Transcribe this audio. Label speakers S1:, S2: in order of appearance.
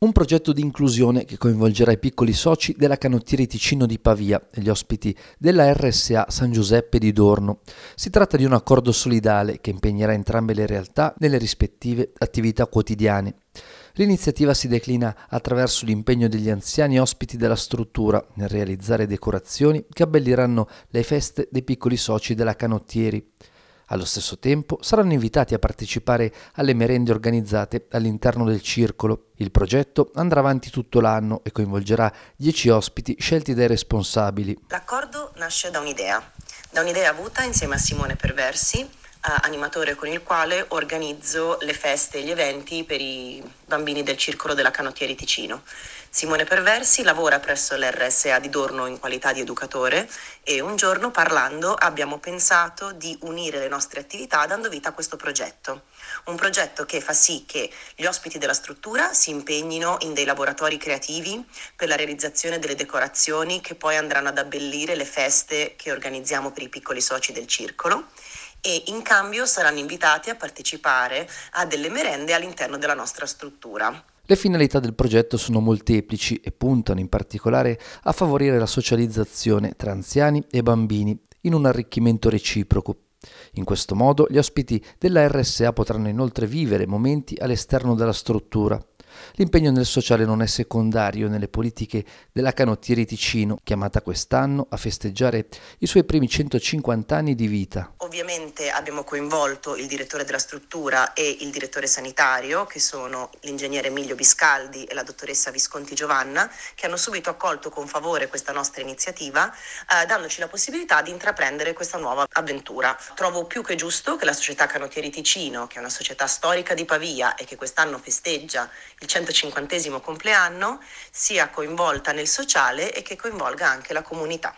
S1: Un progetto di inclusione che coinvolgerà i piccoli soci della Canottieri Ticino di Pavia e gli ospiti della RSA San Giuseppe di Dorno. Si tratta di un accordo solidale che impegnerà entrambe le realtà nelle rispettive attività quotidiane. L'iniziativa si declina attraverso l'impegno degli anziani ospiti della struttura nel realizzare decorazioni che abbelliranno le feste dei piccoli soci della Canottieri. Allo stesso tempo saranno invitati a partecipare alle merende organizzate all'interno del circolo. Il progetto andrà avanti tutto l'anno e coinvolgerà 10 ospiti scelti dai responsabili.
S2: L'accordo nasce da un'idea, da un'idea avuta insieme a Simone Perversi, eh, animatore con il quale organizzo le feste e gli eventi per i bambini del Circolo della Canottieri Ticino. Simone Perversi lavora presso l'RSA di Dorno in qualità di educatore e un giorno parlando abbiamo pensato di unire le nostre attività dando vita a questo progetto. Un progetto che fa sì che gli ospiti della struttura si impegnino in dei laboratori creativi per la realizzazione delle decorazioni che poi andranno ad abbellire le feste che organizziamo per i piccoli soci del circolo e in cambio saranno invitati a partecipare a delle merende all'interno della nostra struttura.
S1: Le finalità del progetto sono molteplici e puntano in particolare a favorire la socializzazione tra anziani e bambini in un arricchimento reciproco. In questo modo gli ospiti della RSA potranno inoltre vivere momenti all'esterno della struttura. L'impegno nel sociale non è secondario nelle politiche della Canottieri Ticino, chiamata quest'anno a festeggiare i suoi primi 150 anni di vita.
S2: Ovviamente abbiamo coinvolto il direttore della struttura e il direttore sanitario, che sono l'ingegnere Emilio Biscaldi e la dottoressa Visconti Giovanna, che hanno subito accolto con favore questa nostra iniziativa, eh, dandoci la possibilità di intraprendere questa nuova avventura. Trovo più che giusto che la società Canottieri Ticino, che è una società storica di Pavia e che quest'anno festeggia il 150 compleanno, sia coinvolta nel sociale e che coinvolga anche la comunità.